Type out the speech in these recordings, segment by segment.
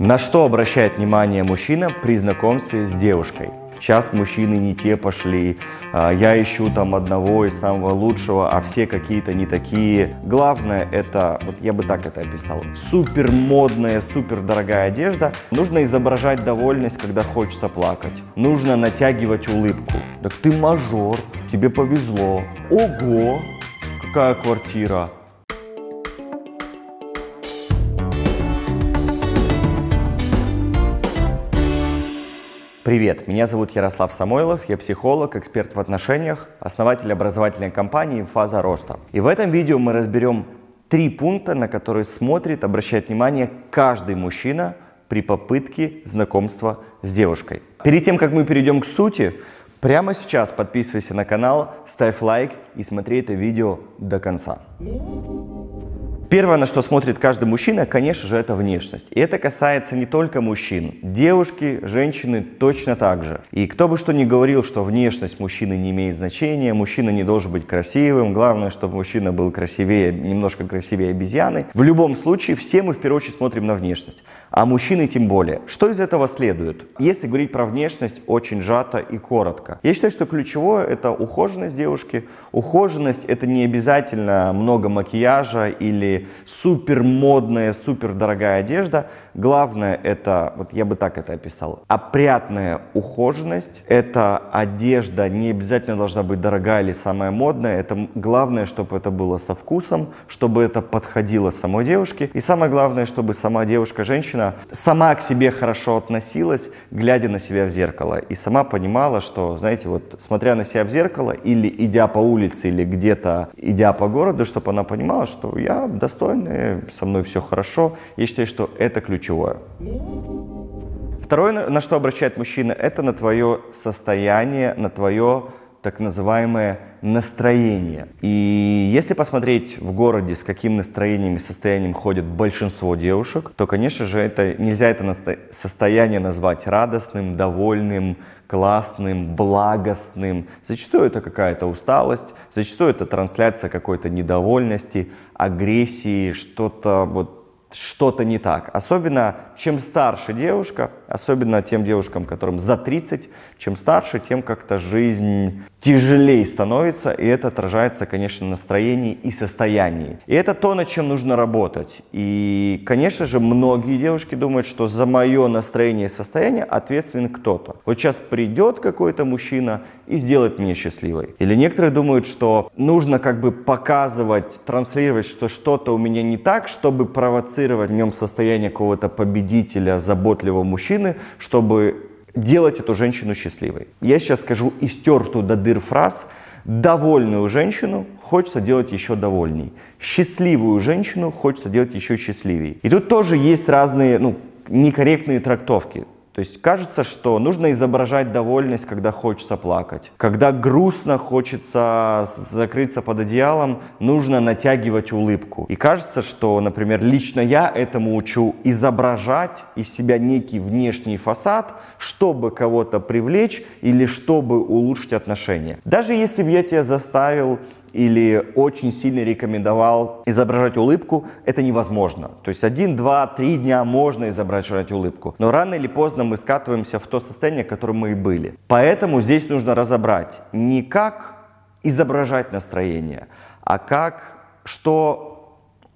На что обращает внимание мужчина при знакомстве с девушкой? Сейчас мужчины не те пошли, а, я ищу там одного из самого лучшего, а все какие-то не такие. Главное это, вот я бы так это описал, супер модная, супер дорогая одежда. Нужно изображать довольность, когда хочется плакать. Нужно натягивать улыбку. Так ты мажор, тебе повезло. Ого, какая квартира Привет, меня зовут Ярослав Самойлов, я психолог, эксперт в отношениях, основатель образовательной компании «Фаза роста». И в этом видео мы разберем три пункта, на которые смотрит, обращает внимание каждый мужчина при попытке знакомства с девушкой. Перед тем, как мы перейдем к сути, прямо сейчас подписывайся на канал, ставь лайк и смотри это видео до конца. Первое, на что смотрит каждый мужчина, конечно же, это внешность. И это касается не только мужчин. Девушки, женщины точно так же. И кто бы что ни говорил, что внешность мужчины не имеет значения, мужчина не должен быть красивым, главное, чтобы мужчина был красивее, немножко красивее обезьяны. В любом случае, все мы в первую очередь смотрим на внешность. А мужчины тем более. Что из этого следует? Если говорить про внешность, очень сжато и коротко. Я считаю, что ключевое – это ухоженность девушки. Ухоженность – это не обязательно много макияжа или супер модная, супер дорогая одежда. Главное это, вот я бы так это описал, опрятная ухоженность. Это одежда не обязательно должна быть дорогая или самая модная. Это главное, чтобы это было со вкусом, чтобы это подходило самой девушке. И самое главное, чтобы сама девушка-женщина сама к себе хорошо относилась, глядя на себя в зеркало. И сама понимала, что, знаете, вот смотря на себя в зеркало или идя по улице, или где-то идя по городу, чтобы она понимала, что я достаточно достойные, со мной все хорошо. Я считаю, что это ключевое. Второе, на что обращает мужчина, это на твое состояние, на твое так называемое настроение. И если посмотреть в городе, с каким настроением и состоянием ходит большинство девушек, то, конечно же, это, нельзя это состояние назвать радостным, довольным, классным, благостным. Зачастую это какая-то усталость, зачастую это трансляция какой-то недовольности, агрессии, что-то вот что-то не так. Особенно, чем старше девушка, особенно тем девушкам, которым за 30, чем старше, тем как-то жизнь тяжелее становится, и это отражается, конечно, настроении и состоянии. И это то, над чем нужно работать. И, конечно же, многие девушки думают, что за мое настроение и состояние ответственен кто-то. Вот сейчас придет какой-то мужчина и сделает меня счастливой. Или некоторые думают, что нужно как бы показывать, транслировать, что что-то у меня не так, чтобы провоцировать в нем состояние какого-то победителя, заботливого мужчины, чтобы делать эту женщину счастливой. Я сейчас скажу истертую до дыр фраз. Довольную женщину хочется делать еще довольней. Счастливую женщину хочется делать еще счастливее. И тут тоже есть разные, ну, некорректные трактовки. То есть кажется, что нужно изображать довольность, когда хочется плакать. Когда грустно хочется закрыться под одеялом, нужно натягивать улыбку. И кажется, что, например, лично я этому учу изображать из себя некий внешний фасад, чтобы кого-то привлечь или чтобы улучшить отношения. Даже если бы я тебя заставил или очень сильно рекомендовал изображать улыбку, это невозможно. То есть один, два, три дня можно изображать улыбку, но рано или поздно мы скатываемся в то состояние, в котором мы и были. Поэтому здесь нужно разобрать не как изображать настроение, а как, что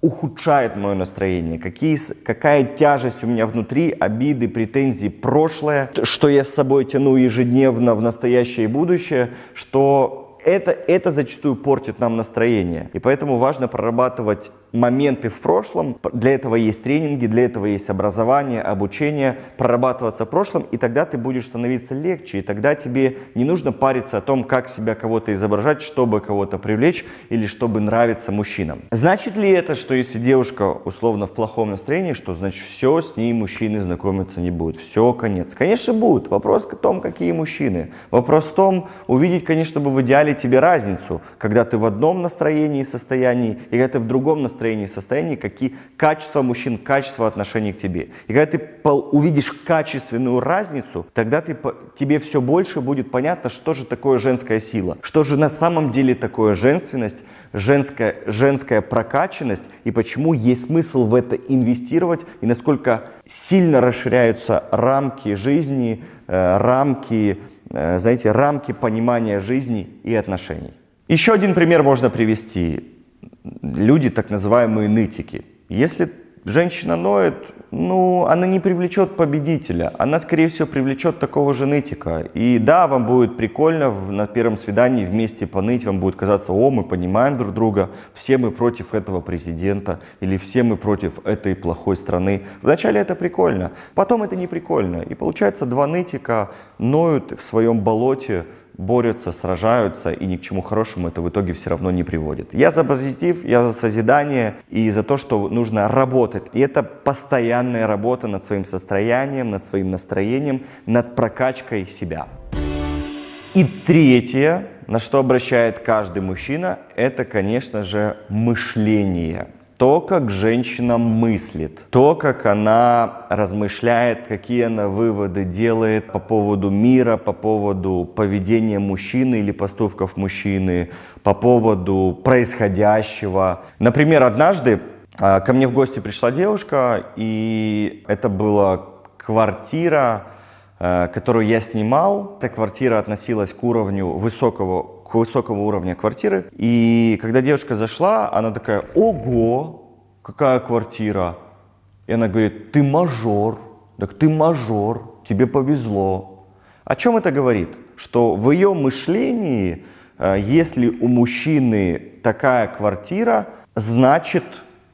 ухудшает мое настроение, какие, какая тяжесть у меня внутри, обиды, претензии, прошлое, что я с собой тяну ежедневно в настоящее и будущее, что это, это зачастую портит нам настроение. И поэтому важно прорабатывать моменты в прошлом. Для этого есть тренинги, для этого есть образование, обучение. Прорабатываться в прошлом, и тогда ты будешь становиться легче. И тогда тебе не нужно париться о том, как себя кого-то изображать, чтобы кого-то привлечь или чтобы нравиться мужчинам. Значит ли это, что если девушка условно в плохом настроении, что значит все, с ней мужчины знакомиться не будут? Все, конец. Конечно, будут. Вопрос в том, какие мужчины. Вопрос в том, увидеть, конечно, бы в идеале объясняют тебе разницу, когда ты в одном настроении и состоянии, и когда ты в другом настроении и состоянии, какие качества мужчин, качества отношений к тебе. И когда ты увидишь качественную разницу, тогда ты, тебе все больше будет понятно, что же такое женская сила, что же на самом деле такое женственность, женская, женская прокаченность и почему есть смысл в это инвестировать, и насколько сильно расширяются рамки жизни, э, рамки Э, знаете, рамки понимания жизни и отношений. Еще один пример можно привести. Люди, так называемые нытики. Если женщина ноет, ну, она не привлечет победителя, она, скорее всего, привлечет такого же нытика. И да, вам будет прикольно на первом свидании вместе поныть, вам будет казаться, о, мы понимаем друг друга, все мы против этого президента, или все мы против этой плохой страны. Вначале это прикольно, потом это не прикольно. И получается, два нытика ноют в своем болоте, борются, сражаются, и ни к чему хорошему это в итоге все равно не приводит. Я за позитив, я за созидание и за то, что нужно работать. И это постоянная работа над своим состоянием, над своим настроением, над прокачкой себя. И третье, на что обращает каждый мужчина, это, конечно же, мышление то, как женщина мыслит, то, как она размышляет, какие она выводы делает по поводу мира, по поводу поведения мужчины или поступков мужчины, по поводу происходящего. Например, однажды а, ко мне в гости пришла девушка, и это была квартира, Э, которую я снимал, эта квартира относилась к уровню высокого, к высокому уровню квартиры. И когда девушка зашла, она такая, ого, какая квартира. И она говорит, ты мажор, так ты мажор, тебе повезло. О чем это говорит? Что в ее мышлении, э, если у мужчины такая квартира, значит,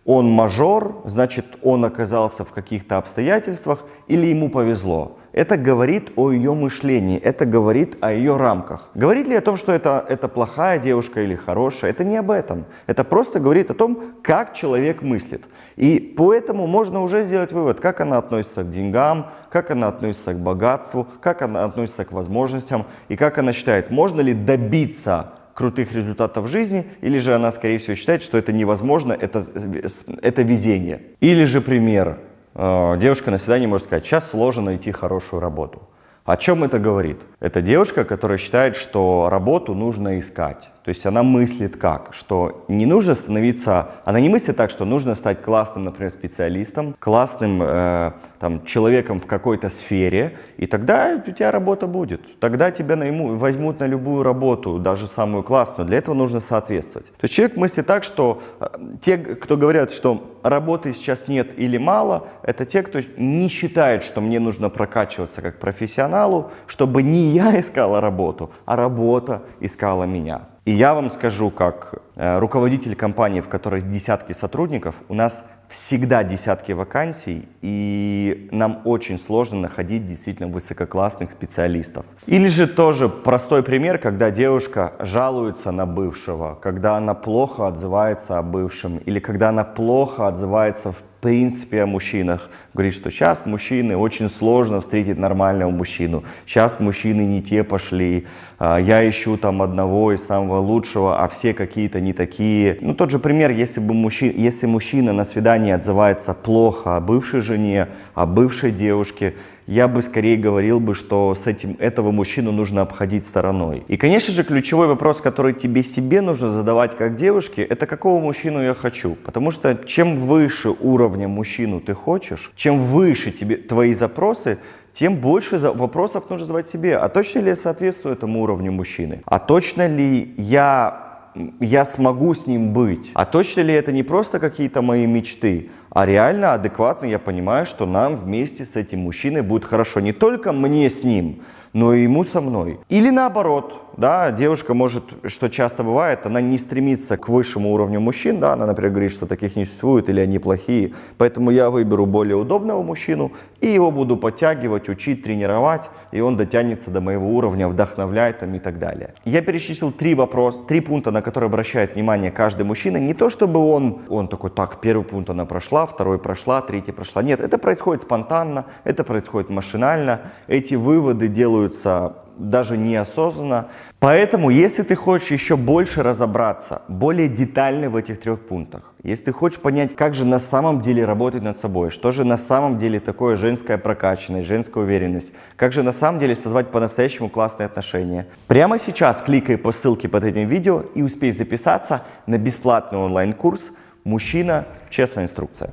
он мажор, значит, он оказался в каких-то обстоятельствах или ему повезло это говорит о ее мышлении, это говорит о ее рамках. Говорит ли о том, что это, это плохая девушка или хорошая, это не об этом. Это просто говорит о том, как человек мыслит. И поэтому можно уже сделать вывод, как она относится к деньгам, как она относится к богатству, как она относится к возможностям и как она считает, можно ли добиться крутых результатов в жизни, или же она, скорее всего, считает, что это невозможно, это, э, это везение. Или же пример Э, девушка на свидании может сказать, сейчас сложно найти хорошую работу. О чем это говорит? Это девушка, которая считает, что работу нужно искать. То есть она мыслит как? Что не нужно становиться... Она не мыслит так, что нужно стать классным, например, специалистом, классным э, там, человеком в какой-то сфере, и тогда у тебя работа будет. Тогда тебя найму, возьмут на любую работу, даже самую классную. Для этого нужно соответствовать. То есть человек мыслит так, что э, те, кто говорят, что работы сейчас нет или мало, это те, кто не считает, что мне нужно прокачиваться как профессионалу, чтобы не я искала работу, а работа искала меня. И я вам скажу, как Э, руководитель компании, в которой десятки сотрудников, у нас всегда десятки вакансий, и нам очень сложно находить действительно высококлассных специалистов. Или же тоже простой пример, когда девушка жалуется на бывшего, когда она плохо отзывается о бывшем, или когда она плохо отзывается в принципе о мужчинах. Говорит, что сейчас мужчины, очень сложно встретить нормального мужчину. Сейчас мужчины не те пошли, а, я ищу там одного из самого лучшего, а все какие-то не не такие. Ну, тот же пример, если, бы мужчина, если мужчина на свидании отзывается плохо о бывшей жене, о бывшей девушке, я бы скорее говорил бы, что с этим, этого мужчину нужно обходить стороной. И, конечно же, ключевой вопрос, который тебе себе нужно задавать как девушке, это какого мужчину я хочу. Потому что чем выше уровня мужчину ты хочешь, чем выше тебе твои запросы, тем больше вопросов нужно задавать себе. А точно ли я соответствую этому уровню мужчины? А точно ли я я смогу с ним быть. А точно ли это не просто какие-то мои мечты, а реально адекватно я понимаю, что нам вместе с этим мужчиной будет хорошо. Не только мне с ним, но и ему со мной. Или наоборот, да, девушка может, что часто бывает, она не стремится к высшему уровню мужчин, да, она, например, говорит, что таких не существует или они плохие, поэтому я выберу более удобного мужчину и его буду подтягивать, учить, тренировать, и он дотянется до моего уровня, вдохновляет там и так далее. Я перечислил три вопроса, три пункта, на которые обращает внимание каждый мужчина, не то чтобы он, он такой, так, первый пункт она прошла, второй прошла, третий прошла, нет, это происходит спонтанно, это происходит машинально, эти выводы делают делаются даже неосознанно. Поэтому, если ты хочешь еще больше разобраться, более детально в этих трех пунктах, если ты хочешь понять, как же на самом деле работать над собой, что же на самом деле такое женская прокачанность, женская уверенность, как же на самом деле создавать по-настоящему классные отношения, прямо сейчас кликай по ссылке под этим видео и успей записаться на бесплатный онлайн-курс «Мужчина. Честная инструкция».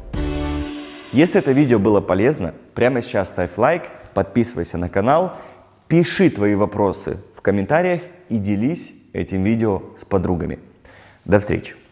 Если это видео было полезно, прямо сейчас ставь лайк, подписывайся на канал – Пиши твои вопросы в комментариях и делись этим видео с подругами. До встречи!